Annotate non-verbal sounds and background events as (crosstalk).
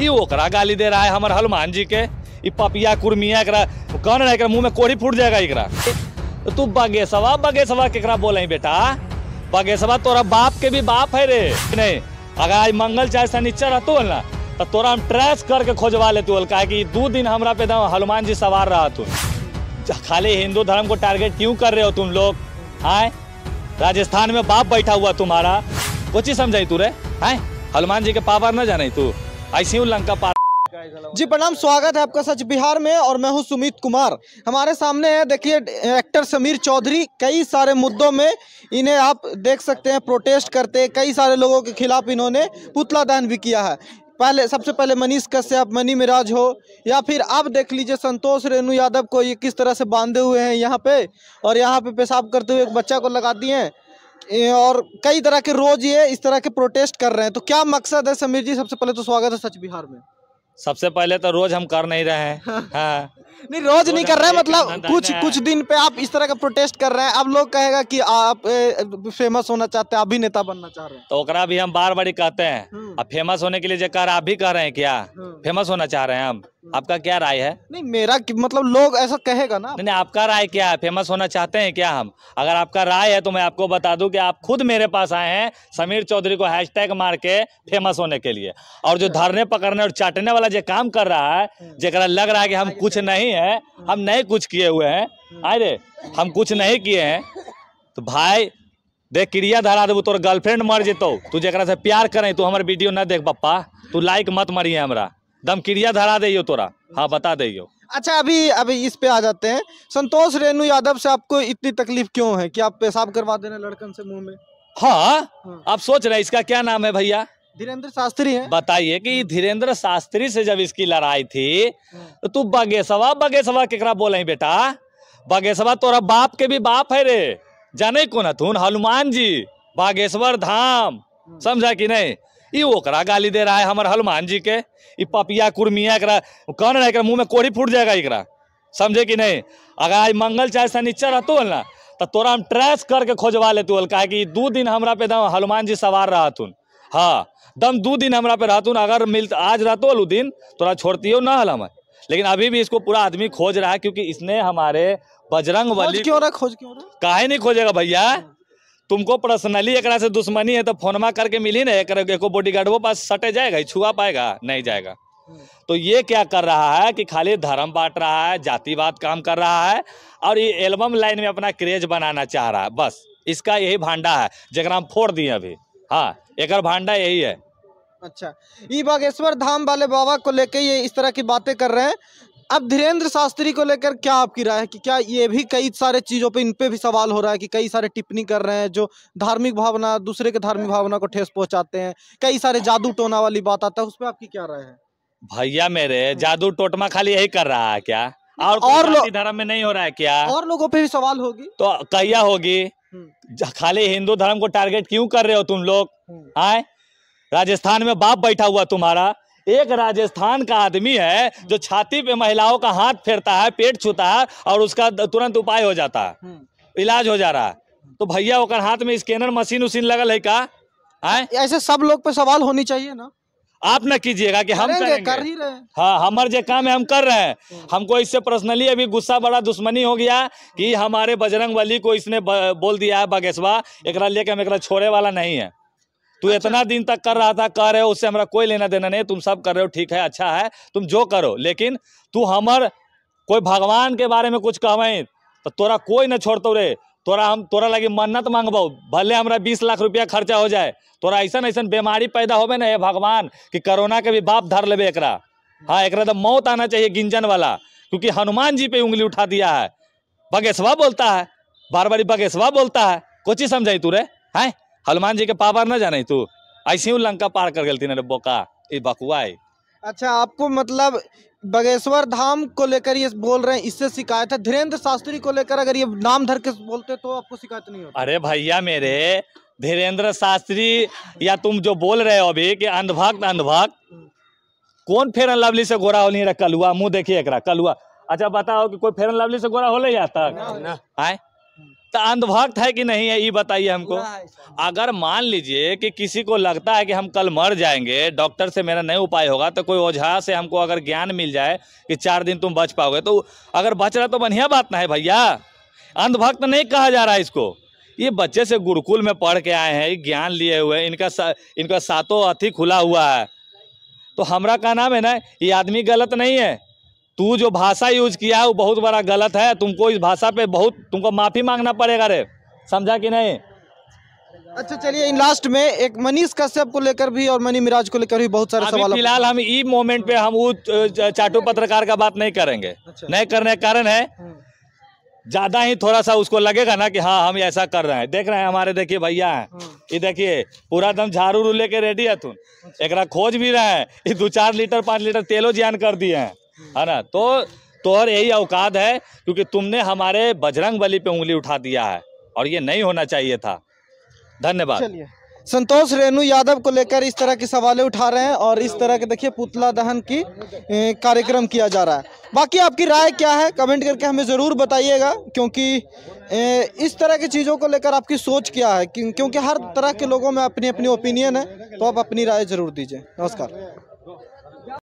ये ओकरा गाली दे रहा है हमारे हनुमान जी के पपिया कुर्मिया एक कौन रहा मुँह में कोड़ी फूट जाएगा एकरा तो तू बगेसवा बगेसवा केकरा बोल बेटा बगेसवा तोरा बाप के भी बाप है रे नहीं अगर आज मंगल चाहे शनिचर रहतो ना तो तोरा हम ट्रैश करके खोजवा लेते हल का कि दो दिन हमरा पे हनुमान जी सवार रहा तू खाली हिंदू धर्म को टारगेट क्यों कर रहे हो तुम लोग आए राजस्थान में बाप बैठा हुआ तुम्हारा कुछ ही समझाई तू रे आए हनुमान जी के पापा न जाने तू आईसीयू लंका पार जी प्रणाम स्वागत है आपका सच बिहार में और मैं हूं सुमित कुमार हमारे सामने है देखिए एक्टर समीर चौधरी कई सारे मुद्दों में इन्हें आप देख सकते हैं प्रोटेस्ट करते कई सारे लोगों के खिलाफ इन्होंने पुतला दहन भी किया है पहले सबसे पहले मनीष कश्यप मनी मिराज हो या फिर आप देख लीजिए संतोष रेणु यादव को ये किस तरह से बांधे हुए हैं यहाँ पे और यहाँ पे पेशाब करते हुए एक बच्चा को लगा दिए हैं और कई तरह के रोज ये इस तरह के प्रोटेस्ट कर रहे हैं तो क्या मकसद है समीर जी सबसे पहले तो स्वागत है सच बिहार में सबसे पहले तो रोज हम कर नहीं रहे हैं (laughs) हाँ।, हाँ। नहीं रोज, नहीं कर रहे हैं मतलब कुछ कुछ दिन पे आप इस तरह का प्रोटेस्ट कर रहे हैं अब लोग कहेगा कि आप ए, फेमस होना चाहते हैं नेता बनना चाह रहे हैं तो ओकरा भी हम बार बार कहते हैं हम्म। अब फेमस होने के लिए जो कर आप भी कह रहे हैं क्या फेमस हम्म। होना चाह रहे हैं हम हम्म। आपका क्या राय है नहीं मेरा मतलब लोग ऐसा कहेगा ना नहीं आपका राय क्या है फेमस होना चाहते हैं क्या हम अगर आपका राय है तो मैं आपको बता दूं कि आप खुद मेरे पास आए हैं समीर चौधरी को हैशटैग मार के फेमस होने के लिए और जो अच्छा। धरने पकड़ने और चाटने वाला जो काम कर रहा है हम्म। जरा लग रहा है कि हम कुछ नहीं है हम्म। हम नहीं कुछ किए हुए हैं अरे हम कुछ नहीं किए हैं तो भाई देख क्रिया धरा देबू तोर गर्लफ्रेंड मर जितो तू जरा से प्यार करें तू हमारे वीडियो ना देख पप्पा तू लाइक मत मरिए हमारा दमकिरिया धरा दियो तोरा हाँ बता दियो अच्छा अभी अभी इस पे आ जाते हैं संतोष रेणु यादव से आपको इतनी तकलीफ क्यों है कि आप पेशाब करवा देने लड़कन से मुंह में हाँ, हाँ। आप सोच रहे इसका क्या नाम है भैया धीरेन्द्र शास्त्री है बताइए कि हाँ। धीरेन्द्र शास्त्री से जब इसकी लड़ाई थी हाँ। तो तू बगेसवा बगेसवा केकरा बोले बेटा बागेश्वर तोरा बाप के भी बाप है रे जाने को न हनुमान जी बागेश्वर धाम समझा कि नहीं ई ओकरा गाली दे रहा है हमारे हनुमान जी के ई पपिया कुर्मिया एक कौन है मुँह में कोढ़ी फूट जाएगा एक समझे कि नहीं अगर आज मंगल चाहे शनिचर रहतो ना तो तोरा हम ट्रैश करके खोजवा लेतु कहे कि दू दिन हमरा पे दम हनुमान जी सवार रहतुन हाँ दम दो दिन हमरा पे रहतुन अगर मिल आज रहतो उ दिन तोरा हो ना हल हम लेकिन अभी भी इसको पूरा आदमी खोज रहा है क्योंकि इसने हमारे बजरंग वाली खोज क्यों रहा खोज क्यों रहा नहीं खोजेगा भैया हाँ। तुमको पर्सनली एक से दुश्मनी है तो मा करके मिली ना एक एको गार्ड वो पास सटे जाएगा छुआ पाएगा नहीं जाएगा तो ये क्या कर रहा है कि खाली धर्म बांट रहा है जातिवाद काम कर रहा है और ये एल्बम लाइन में अपना क्रेज बनाना चाह रहा है बस इसका यही भांडा है जरा हम फोड़ दिए अभी हाँ एक भांडा यही है अच्छा ये बागेश्वर धाम वाले बाबा को लेके ये इस तरह की बातें कर रहे हैं अब धीरेन्द्र शास्त्री को लेकर क्या आपकी राय है कि क्या ये भी कई सारे चीज़ों पे इन पे भी सवाल हो रहा है कि कई सारे टिप्पणी कर रहे हैं जो धार्मिक भावना दूसरे के धार्मिक भावना को ठेस पहुंचाते हैं कई सारे जादू टोना वाली बात आता है उस पर आपकी क्या राय है भैया मेरे जादू टोटमा खाली यही कर रहा है क्या और और धर्म में नहीं हो रहा है क्या और लोगों पर भी सवाल होगी तो कहिया होगी हम्म। खाली हिंदू धर्म को टारगेट क्यों कर रहे हो तुम लोग हम्म। आए राजस्थान में बाप बैठा हुआ तुम्हारा एक राजस्थान का आदमी है जो छाती पे महिलाओं का हाथ फेरता है पेट छूता है और उसका तुरंत उपाय हो जाता है हम्म। इलाज हो जा रहा है तो भैया ओकर हाथ में स्कैनर मशीन उसीन लगल है का आए? ऐसे सब लोग पे सवाल होनी चाहिए ना आप ना कीजिएगा कि हम करेंगे, कर ही रहे हाँ हमारे जो काम है हम कर रहे हैं हम्म। हमको इससे पर्सनली अभी गुस्सा बड़ा दुश्मनी हो गया कि हमारे बजरंग बली को इसने बोल दिया है बागेशवा एक लेके हम एक छोड़े वाला नहीं है तू अच्छा। इतना दिन तक कर रहा था कर रहे हो उससे हमारा कोई लेना देना नहीं तुम सब कर रहे हो ठीक है अच्छा है तुम जो करो लेकिन तू हमार कोई भगवान के बारे में कुछ कहबे तो तोरा कोई ना छोड़तो रे तोरा हम तोरा लगी मन्नत मांगबो भले हमारा बीस लाख रुपया खर्चा हो जाए तोरा ऐसा ऐसा बीमारी पैदा होबे ना है भगवान कि कोरोना के भी बाप धर लेबे एक हाँ एक तो मौत आना चाहिए गिंजन वाला क्योंकि हनुमान जी पे उंगली उठा दिया है बगेसवा बोलता है बार बारी बगेसवा बोलता है कोची समझाई तू रे हैं हनुमान जी के पावर ना जाने तू ऐसे ही लंका पार कर गलती ना बोका ये बकुआ है अच्छा आपको मतलब बगेश्वर धाम को लेकर ये बोल रहे हैं इससे शिकायत है धीरेन्द्र शास्त्री को लेकर अगर ये नाम धर के बोलते तो आपको शिकायत नहीं होती अरे भैया मेरे धीरेन्द्र शास्त्री या तुम जो बोल रहे हो अभी कि अंधभक्त अंधभक्त कौन फेरन लवली से गोरा होली रहा कलुआ मुंह देखिए एक कलुआ अच्छा बताओ कि कोई फेरन लवली से गोरा होले या तक आए तो अंधभक्त है कि नहीं है ये बताइए हमको अगर मान लीजिए कि किसी को लगता है कि हम कल मर जाएंगे डॉक्टर से मेरा नहीं उपाय होगा तो कोई ओझा से हमको अगर ज्ञान मिल जाए कि चार दिन तुम बच पाओगे तो अगर बच रहा तो बढ़िया बात ना है भैया अंधभक्त नहीं कहा जा रहा है इसको ये बच्चे से गुरुकुल में पढ़ के आए हैं ज्ञान लिए हुए इनका सा, इनका सातों अथी खुला हुआ है तो हमारा का नाम है ना ये आदमी गलत नहीं है तू जो भाषा यूज किया है वो बहुत बड़ा गलत है तुमको इस भाषा पे बहुत तुमको माफ़ी मांगना पड़ेगा रे समझा कि नहीं अच्छा चलिए इन लास्ट में एक मनीष कश्यप को लेकर भी और मनी मिराज को लेकर भी बहुत सारे सवाल फिलहाल हम ई मोमेंट पे हम वो चाटू पत्रकार का बात नहीं करेंगे अच्छा। नहीं करने का कारण है हम्म। ज्यादा ही थोड़ा सा उसको लगेगा ना कि हाँ हम ऐसा कर रहे हैं देख रहे हैं हमारे देखिए भैया है हम्म। ये देखिए पूरा दम झाड़ू रू लेके रेडी है तुम अच्छा। एक खोज भी रहे हैं ये दो चार लीटर पाँच लीटर तेलो जान कर दिए हैं है ना तो तोहर यही औकात है क्योंकि तुमने हमारे बजरंग बली पे उंगली उठा दिया है और ये नहीं होना चाहिए था धन्यवाद संतोष रेणु यादव को लेकर इस तरह के सवाले उठा रहे हैं और इस तरह के देखिए पुतला दहन की कार्यक्रम किया जा रहा है बाकी आपकी राय क्या है कमेंट करके हमें ज़रूर बताइएगा क्योंकि इस तरह की चीज़ों को लेकर आपकी सोच क्या है क्योंकि हर तरह के लोगों में अपनी अपनी ओपिनियन है तो आप अपनी राय ज़रूर दीजिए नमस्कार